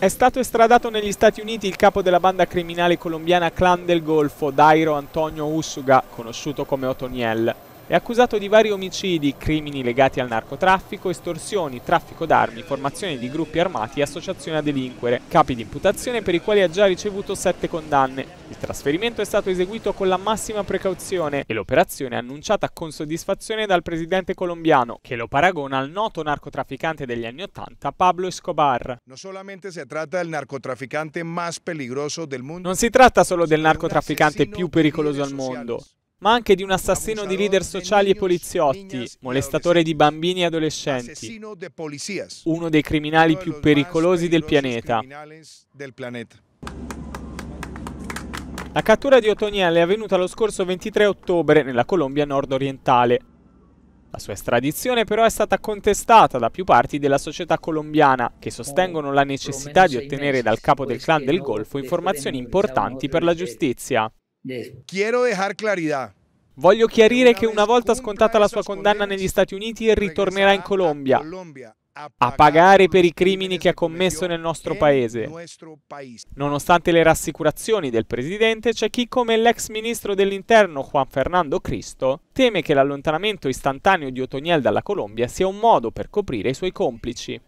È stato estradato negli Stati Uniti il capo della banda criminale colombiana Clan del Golfo, Dairo Antonio Usuga, conosciuto come Otoniel. È accusato di vari omicidi, crimini legati al narcotraffico, estorsioni, traffico d'armi, formazione di gruppi armati e associazione a delinquere, capi di imputazione per i quali ha già ricevuto sette condanne. Il trasferimento è stato eseguito con la massima precauzione e l'operazione è annunciata con soddisfazione dal presidente colombiano, che lo paragona al noto narcotrafficante degli anni Ottanta, Pablo Escobar. Non si tratta solo del narcotrafficante più pericoloso al mondo, ma anche di un assassino di leader sociali e poliziotti, molestatore di bambini e adolescenti, uno dei criminali più pericolosi del pianeta. La cattura di Otoniel è avvenuta lo scorso 23 ottobre nella Colombia nord-orientale. La sua estradizione però è stata contestata da più parti della società colombiana, che sostengono la necessità di ottenere dal capo del clan del Golfo informazioni importanti per la giustizia. Quiero dejar claridad. Voglio chiarire che una volta scontata la sua condanna negli Stati Uniti ritornerà in Colombia a pagare per i crimini che ha commesso nel nostro paese. Nonostante le rassicurazioni del presidente, c'è chi come l'ex ministro dell'interno Juan Fernando Cristo teme che l'allontanamento istantaneo di Otoniel dalla Colombia sia un modo per coprire i suoi complici.